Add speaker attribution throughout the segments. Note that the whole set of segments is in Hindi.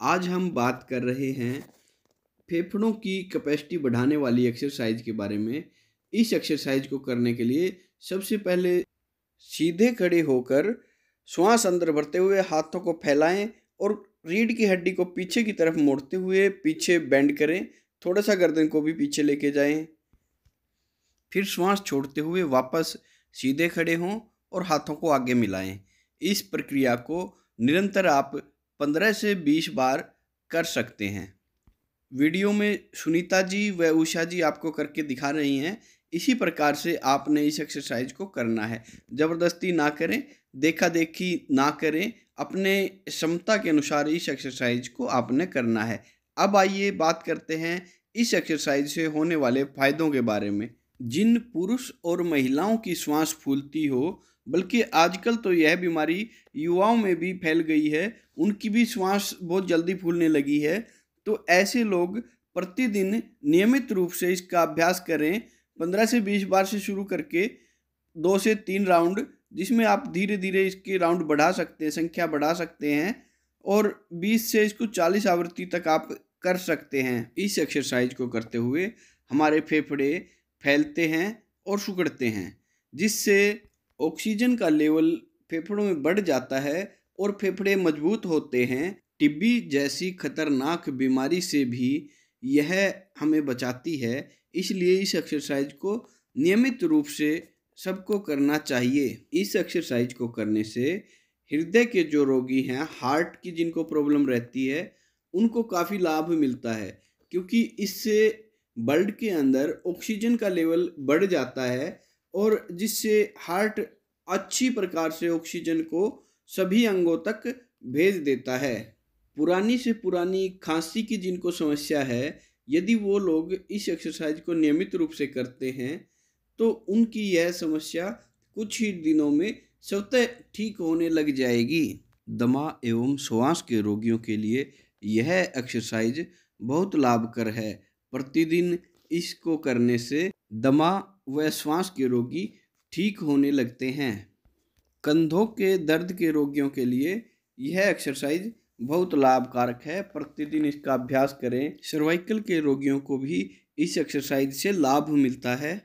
Speaker 1: आज हम बात कर रहे हैं फेफड़ों की कैपेसिटी बढ़ाने वाली एक्सरसाइज के बारे में इस एक्सरसाइज को करने के लिए सबसे पहले सीधे खड़े होकर श्वास अंदर भरते हुए हाथों को फैलाएं और रीढ़ की हड्डी को पीछे की तरफ मोड़ते हुए पीछे बेंड करें थोड़ा सा गर्दन को भी पीछे लेके जाएं फिर श्वास छोड़ते हुए वापस सीधे खड़े हों और हाथों को आगे मिलाएं इस प्रक्रिया को निरंतर आप पंद्रह से बीस बार कर सकते हैं वीडियो में सुनीता जी व उषा जी आपको करके दिखा रही हैं इसी प्रकार से आपने इस एक्सरसाइज को करना है ज़बरदस्ती ना करें देखा देखी ना करें अपने क्षमता के अनुसार इस एक्सरसाइज को आपने करना है अब आइए बात करते हैं इस एक्सरसाइज से होने वाले फायदों के बारे में जिन पुरुष और महिलाओं की श्वास फूलती हो बल्कि आजकल तो यह बीमारी युवाओं में भी फैल गई है उनकी भी श्वास बहुत जल्दी फूलने लगी है तो ऐसे लोग प्रतिदिन नियमित रूप से इसका अभ्यास करें पंद्रह से बीस बार से शुरू करके दो से तीन राउंड जिसमें आप धीरे धीरे इसके राउंड बढ़ा सकते हैं संख्या बढ़ा सकते हैं और 20 से इसको 40 आवृत्ति तक आप कर सकते हैं इस एक्सरसाइज को करते हुए हमारे फेफड़े फैलते हैं और सुगड़ते हैं जिससे ऑक्सीजन का लेवल फेफड़ों में बढ़ जाता है और फेफड़े मजबूत होते हैं टिब्बी जैसी खतरनाक बीमारी से भी यह हमें बचाती है इसलिए इस एक्सरसाइज को नियमित रूप से सबको करना चाहिए इस एक्सरसाइज को करने से हृदय के जो रोगी हैं हार्ट की जिनको प्रॉब्लम रहती है उनको काफ़ी लाभ मिलता है क्योंकि इससे ब्लड के अंदर ऑक्सीजन का लेवल बढ़ जाता है और जिससे हार्ट अच्छी प्रकार से ऑक्सीजन को सभी अंगों तक भेज देता है पुरानी से पुरानी खांसी की जिनको समस्या है यदि वो लोग इस एक्सरसाइज को नियमित रूप से करते हैं तो उनकी यह समस्या कुछ ही दिनों में स्वतः ठीक होने लग जाएगी दमा एवं श्वास के रोगियों के लिए यह एक्सरसाइज बहुत लाभकर है प्रतिदिन इसको करने से दमा व श्वास के रोगी ठीक होने लगते हैं कंधों के दर्द के रोगियों के लिए यह एक्सरसाइज बहुत लाभकारक है प्रतिदिन इसका अभ्यास करें सर्वाइकल के रोगियों को भी इस एक्सरसाइज से लाभ मिलता है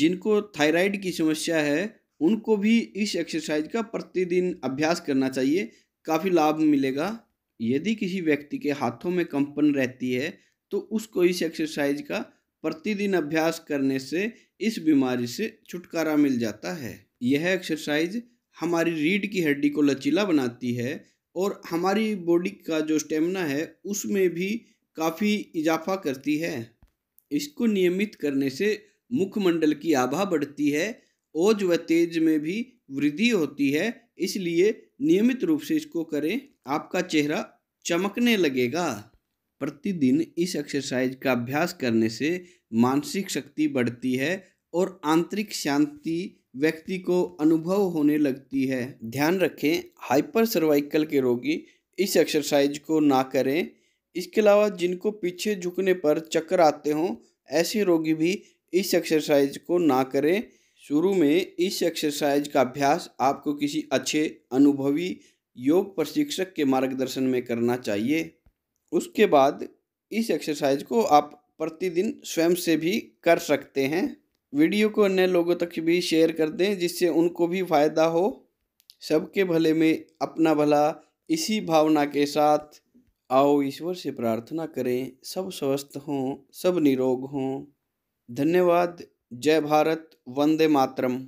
Speaker 1: जिनको थायराइड की समस्या है उनको भी इस एक्सरसाइज का प्रतिदिन अभ्यास करना चाहिए काफ़ी लाभ मिलेगा यदि किसी व्यक्ति के हाथों में कंपन रहती है तो उसको इस एक्सरसाइज का प्रतिदिन अभ्यास करने से इस बीमारी से छुटकारा मिल जाता है यह एक्सरसाइज हमारी रीढ़ की हड्डी को लचीला बनाती है और हमारी बॉडी का जो स्टेमिना है उसमें भी काफ़ी इजाफा करती है इसको नियमित करने से मुखमंडल की आभा बढ़ती है ओज व तेज में भी वृद्धि होती है इसलिए नियमित रूप से इसको करें आपका चेहरा चमकने लगेगा प्रतिदिन इस एक्सरसाइज का अभ्यास करने से मानसिक शक्ति बढ़ती है और आंतरिक शांति व्यक्ति को अनुभव होने लगती है ध्यान रखें हाइपर सर्वाइकल के रोगी इस एक्सरसाइज को ना करें इसके अलावा जिनको पीछे झुकने पर चक्कर आते हों ऐसे रोगी भी इस एक्सरसाइज को ना करें शुरू में इस एक्सरसाइज का अभ्यास आपको किसी अच्छे अनुभवी योग प्रशिक्षक के मार्गदर्शन में करना चाहिए उसके बाद इस एक्सरसाइज को आप प्रतिदिन स्वयं से भी कर सकते हैं वीडियो को अन्य लोगों तक भी शेयर कर दें जिससे उनको भी फायदा हो सबके भले में अपना भला इसी भावना के साथ आओ ईश्वर से प्रार्थना करें सब स्वस्थ हों सब निरोग हों धन्यवाद जय भारत वंदे मातरम